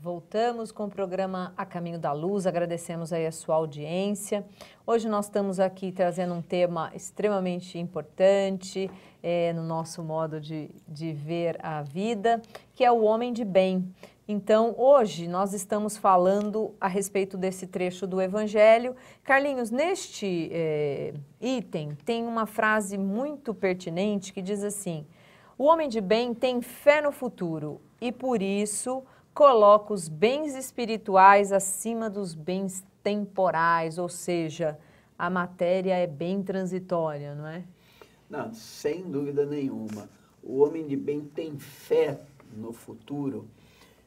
Voltamos com o programa A Caminho da Luz, agradecemos aí a sua audiência. Hoje nós estamos aqui trazendo um tema extremamente importante é, no nosso modo de, de ver a vida, que é o homem de bem. Então, hoje nós estamos falando a respeito desse trecho do Evangelho. Carlinhos, neste é, item tem uma frase muito pertinente que diz assim: O homem de bem tem fé no futuro e por isso coloca os bens espirituais acima dos bens temporais, ou seja, a matéria é bem transitória, não é? Não, sem dúvida nenhuma. O homem de bem tem fé no futuro,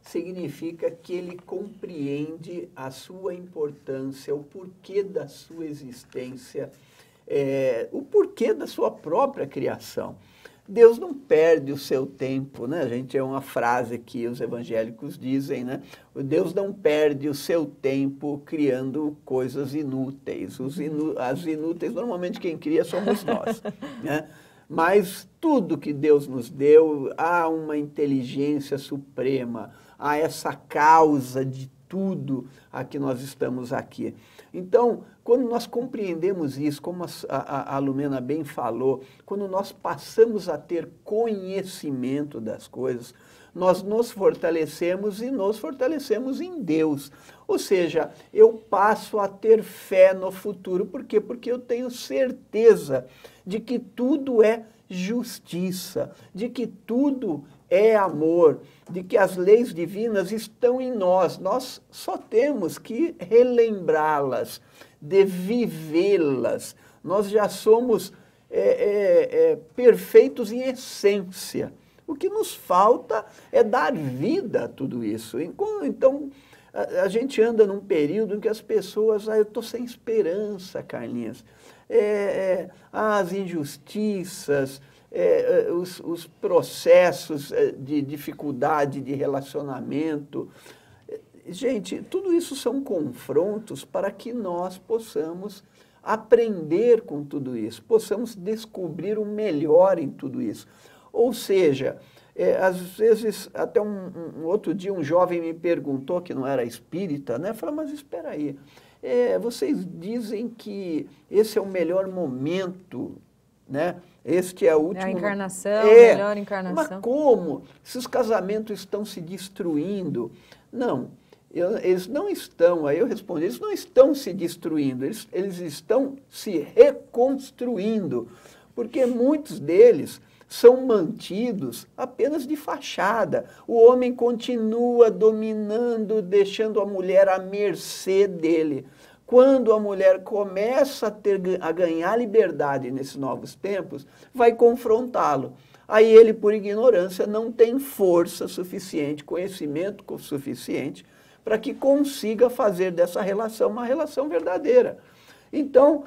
significa que ele compreende a sua importância, o porquê da sua existência, é, o porquê da sua própria criação. Deus não perde o seu tempo, né? A gente é uma frase que os evangélicos dizem, né? O Deus não perde o seu tempo criando coisas inúteis. as inúteis, normalmente quem cria somos nós, né? Mas tudo que Deus nos deu, há uma inteligência suprema, há essa causa de tudo a que nós estamos aqui. Então, quando nós compreendemos isso, como a, a, a Lumena bem falou, quando nós passamos a ter conhecimento das coisas, nós nos fortalecemos e nos fortalecemos em Deus. Ou seja, eu passo a ter fé no futuro. Por quê? Porque eu tenho certeza de que tudo é justiça, de que tudo é amor, de que as leis divinas estão em nós. Nós só temos que relembrá-las de vivê-las. Nós já somos é, é, é, perfeitos em essência. O que nos falta é dar vida a tudo isso. Então, a, a gente anda num período em que as pessoas, ah, eu estou sem esperança, Carlinhos. É, é, as injustiças, é, é, os, os, processos de dificuldade de relacionamento, gente, tudo isso são confrontos para que nós possamos aprender com tudo isso, possamos descobrir o melhor em tudo isso. Ou seja, é, às vezes, até um, um, outro dia, um jovem me perguntou, que não era espírita, né? Falei, mas espera aí, é, vocês dizem que esse é o melhor momento, né? Este é o último. É a encarnação, é, a melhor encarnação. Mas como? Se os casamentos estão se destruindo. Não eles não estão, aí eu respondi, eles não estão se destruindo, eles, eles estão se reconstruindo, porque muitos deles são mantidos apenas de fachada. O homem continua dominando, deixando a mulher à mercê dele. Quando a mulher começa a, ter, a ganhar liberdade nesses novos tempos, vai confrontá-lo. Aí ele, por ignorância, não tem força suficiente, conhecimento suficiente para que consiga fazer dessa relação uma relação verdadeira. Então,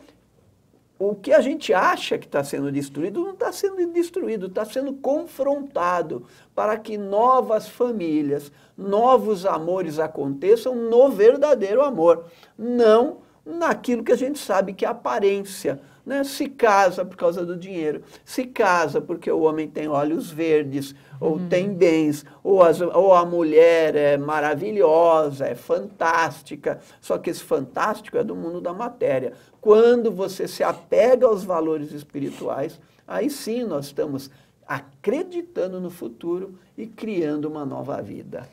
o que a gente acha que está sendo destruído não está sendo destruído, está sendo confrontado para que novas famílias, novos amores aconteçam no verdadeiro amor, não naquilo que a gente sabe que é aparência, né? se casa por causa do dinheiro, se casa porque o homem tem olhos verdes, ou uhum. tem bens, ou, as, ou a mulher é maravilhosa, é fantástica, só que esse fantástico é do mundo da matéria. Quando você se apega aos valores espirituais, aí sim nós estamos acreditando no futuro e criando uma nova vida.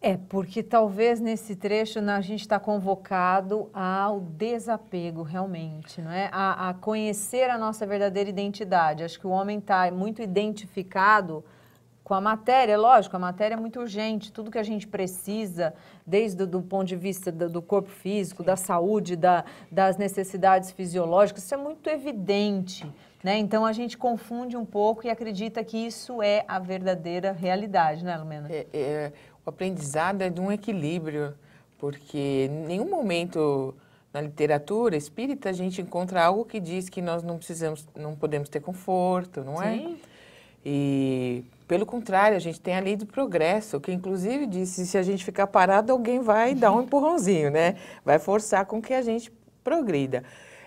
É, porque talvez nesse trecho né, a gente está convocado ao desapego, realmente, não é? A, a, conhecer a nossa verdadeira identidade. Acho que o homem está muito identificado com a matéria, é lógico, a matéria é muito urgente, tudo que a gente precisa, desde o ponto de vista do, do corpo físico, Sim. da saúde, da, das necessidades fisiológicas, isso é muito evidente. Né? Então a gente confunde um pouco e acredita que isso é a verdadeira realidade, né, Lumena? É, é o aprendizado é de um equilíbrio, porque em nenhum momento na literatura espírita a gente encontra algo que diz que nós não precisamos, não podemos ter conforto, não é? Sim. E pelo contrário, a gente tem a lei do progresso, que inclusive diz que se a gente ficar parado, alguém vai dar um empurrãozinho, né? Vai forçar com que a gente progrida.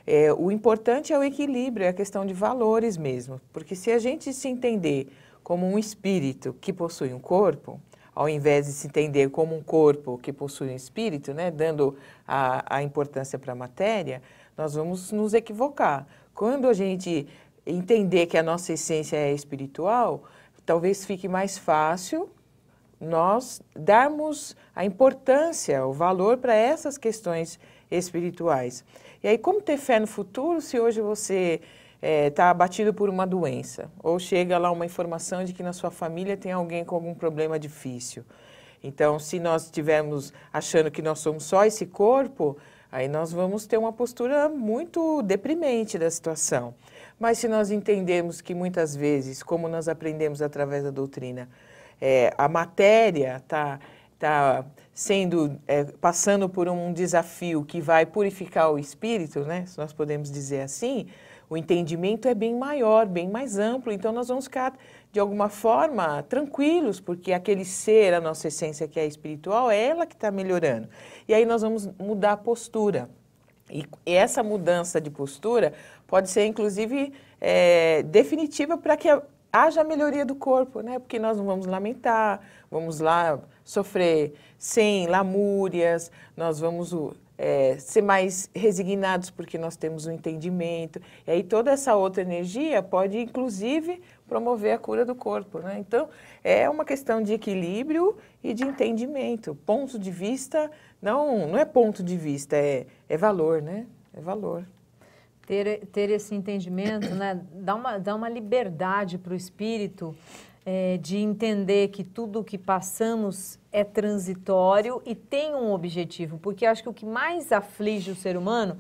É, o importante é o equilíbrio, é a questão de valores mesmo, porque se a gente se entender como um espírito que possui um corpo, ao invés de se entender como um corpo que possui um espírito, né, dando a, a importância para a matéria, nós vamos nos equivocar. Quando a gente entender que a nossa essência é espiritual, talvez fique mais fácil nós darmos a importância, o valor para essas questões espirituais. E aí, como ter fé no futuro se hoje você está é, tá abatido por uma doença, ou chega lá uma informação de que na sua família tem alguém com algum problema difícil. Então, se nós estivermos achando que nós somos só esse corpo, aí nós vamos ter uma postura muito deprimente da situação. Mas se nós entendemos que muitas vezes, como nós aprendemos através da doutrina, é, a matéria está está sendo é, passando por um desafio que vai purificar o espírito, né? Se nós podemos dizer assim, o entendimento é bem maior, bem mais amplo. Então nós vamos ficar de alguma forma tranquilos, porque aquele ser, a nossa essência que é espiritual, é ela que está melhorando. E aí nós vamos mudar a postura. E essa mudança de postura pode ser inclusive é, definitiva para que haja melhoria do corpo, né? Porque nós não vamos lamentar, vamos lá sofrer sem lamúrias, nós vamos é, ser mais resignados porque nós temos um entendimento. E aí toda essa outra energia pode, inclusive, promover a cura do corpo. Né? Então, é uma questão de equilíbrio e de entendimento. Ponto de vista, não, não é ponto de vista, é, é valor, né? É valor. Ter, ter esse entendimento né, dá, uma, dá uma liberdade para o espírito é, de entender que tudo o que passamos é transitório e tem um objetivo, porque acho que o que mais aflige o ser humano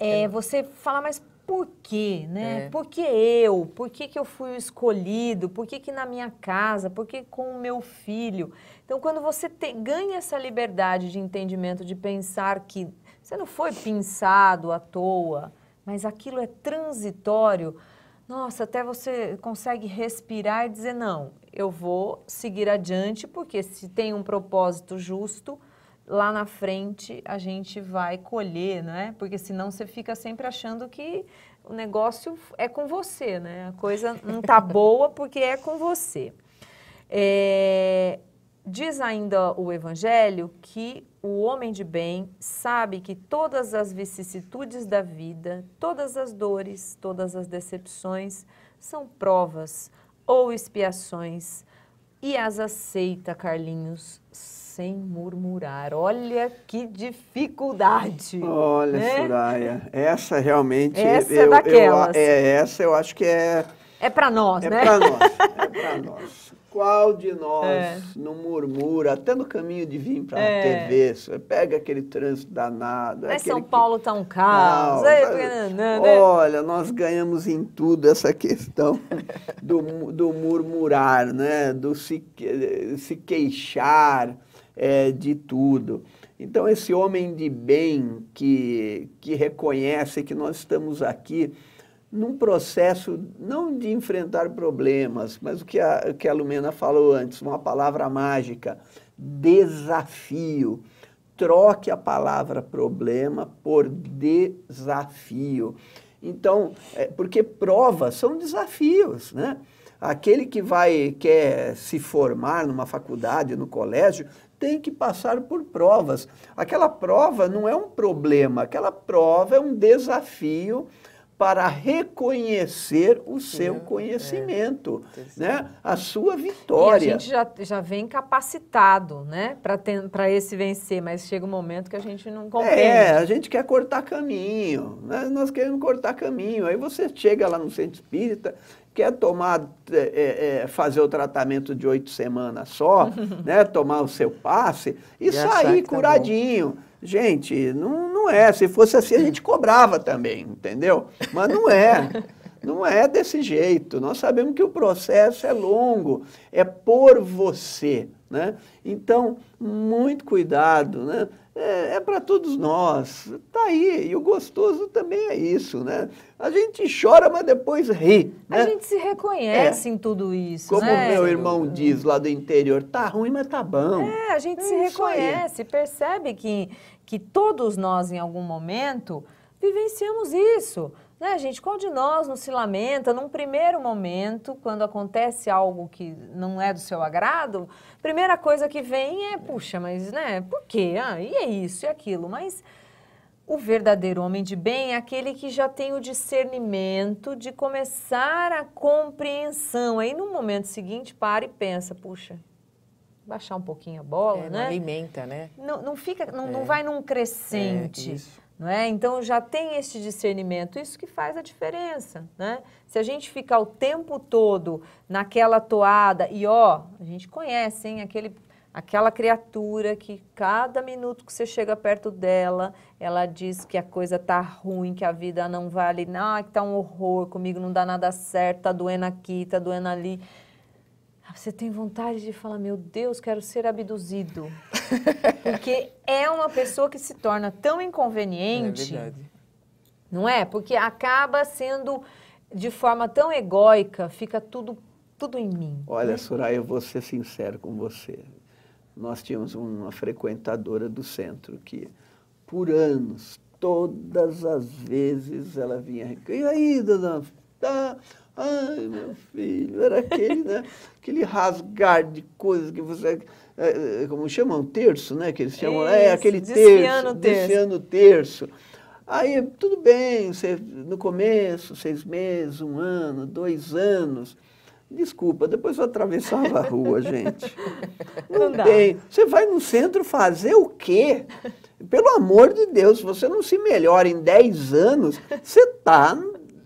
é, é. você falar, mas por quê, né? É. Por que eu? Por que, que eu fui escolhido? Por que, que na minha casa? Por que com o meu filho? Então, quando você te, ganha essa liberdade de entendimento, de pensar que você não foi pensado à toa, mas aquilo é transitório, nossa, até você consegue respirar e dizer: não, eu vou seguir adiante, porque se tem um propósito justo, lá na frente a gente vai colher, né? Porque senão você fica sempre achando que o negócio é com você, né? A coisa não tá boa porque é com você. É, Diz ainda o Evangelho que o homem de bem sabe que todas as vicissitudes da vida, todas as dores, todas as decepções são provas ou expiações e as aceita, Carlinhos, sem murmurar. Olha que dificuldade. Olha, né? essa realmente essa é eu, é daquelas. Eu, é, essa eu acho que é é para nós, é né? Pra nós, é para nós. Qual de nós é. não murmura, até no caminho de vir para a é. TV, você pega aquele trânsito danado. Mas São Paulo está que... um caos. Não, né, né, né? olha, nós ganhamos em tudo essa questão do, do murmurar, né? do se, se queixar é, de tudo. Então, esse homem de bem que, que reconhece que nós estamos aqui num processo não de enfrentar problemas, mas o que a, que a Lumena falou antes, uma palavra mágica, desafio. Troque a palavra problema por desafio. Então, é, porque provas são desafios, né? Aquele que vai quer se formar numa faculdade, no colégio, tem que passar por provas. Aquela prova não é um problema, aquela prova é um desafio para reconhecer o seu é, conhecimento, é, né? a sua vitória. E a gente já, já vem capacitado né? para esse vencer, mas chega um momento que a gente não compreende. É, a gente quer cortar caminho, né? nós queremos cortar caminho. Aí você chega lá no centro espírita, quer tomar, é, é, é fazer o tratamento de oito semanas só, né? tomar o seu passe e sair tá curadinho. Tá Gente, não, não é. Se fosse assim, a gente cobrava também, entendeu? Mas não é. Não é desse jeito. Nós sabemos que o processo é longo, é por você. Né? Então, muito cuidado, né? é, é para todos nós. Tá aí, e o gostoso também é isso, né? A gente chora, mas depois ri. Né? A gente se reconhece é. em tudo isso. Como né? meu irmão diz lá do interior, tá ruim, mas tá bom. É, a gente é se reconhece, aí. percebe que, que todos nós, em algum momento, vivenciamos isso. Né, gente, qual de nós não se lamenta num primeiro momento, quando acontece algo que não é do seu agrado, primeira coisa que vem é, puxa, mas né, por quê? Ah, e é isso e é aquilo, mas o verdadeiro homem de bem é aquele que já tem o discernimento de começar a compreensão. Aí no momento seguinte para e pensa, puxa, baixar um pouquinho a bola, é, né? Não alimenta, né? Não, não fica, não, é. não vai num crescente. É, isso não é? Então já tem este discernimento, isso que faz a diferença, né? Se a gente ficar o tempo todo naquela toada e ó, a gente conhece, hein, aquele aquela criatura que cada minuto que você chega perto dela, ela diz que a coisa tá ruim, que a vida não vale, ah, que tá um horror, comigo não dá nada certo, tá doendo aqui, tá doendo ali. Ah, você tem vontade de falar, meu Deus, quero ser abduzido. Porque é uma pessoa que se torna tão inconveniente. É verdade. Não é? Porque acaba sendo de forma tão egóica, fica tudo, tudo em mim. Olha, né? Soraya, eu vou ser sincero com você. Nós tínhamos uma frequentadora do centro que, por anos, todas as vezes ela vinha. E aí, dona? Tá? Ai, meu filho, era aquele, né? aquele rasgar de coisas que você. É, é como chamam? Um terço, né? Que eles chamam. É, Isso, é, aquele terço. Desfiando terço. Aí, tudo bem, você, no começo, seis meses, um ano, dois anos. Desculpa, depois eu atravessava a rua, gente. Não, não tem. Dá. Você vai no centro fazer o quê? Pelo amor de Deus, se você não se melhora em 10 anos, você tá,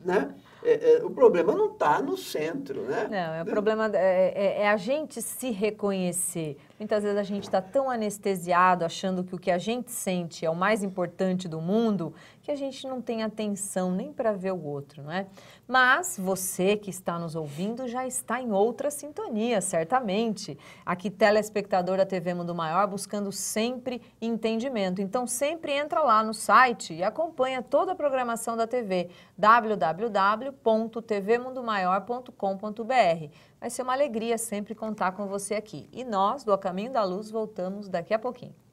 né? É, é, o problema não está no centro, né? Não, é o né? problema é, é, é, a gente se reconhecer. Muitas vezes a gente está tão anestesiado, achando que o que a gente sente é o mais importante do mundo, que a gente não tem atenção nem para ver o outro, não é? Mas você que está nos ouvindo já está em outra sintonia, certamente. Aqui, telespectador da TV Mundo Maior, buscando sempre entendimento. Então, sempre entra lá no site e acompanha toda a programação da TV, www.tvmundomaior.com.br. Vai ser uma alegria sempre contar com você aqui. E nós, do A Caminho da Luz, voltamos daqui a pouquinho.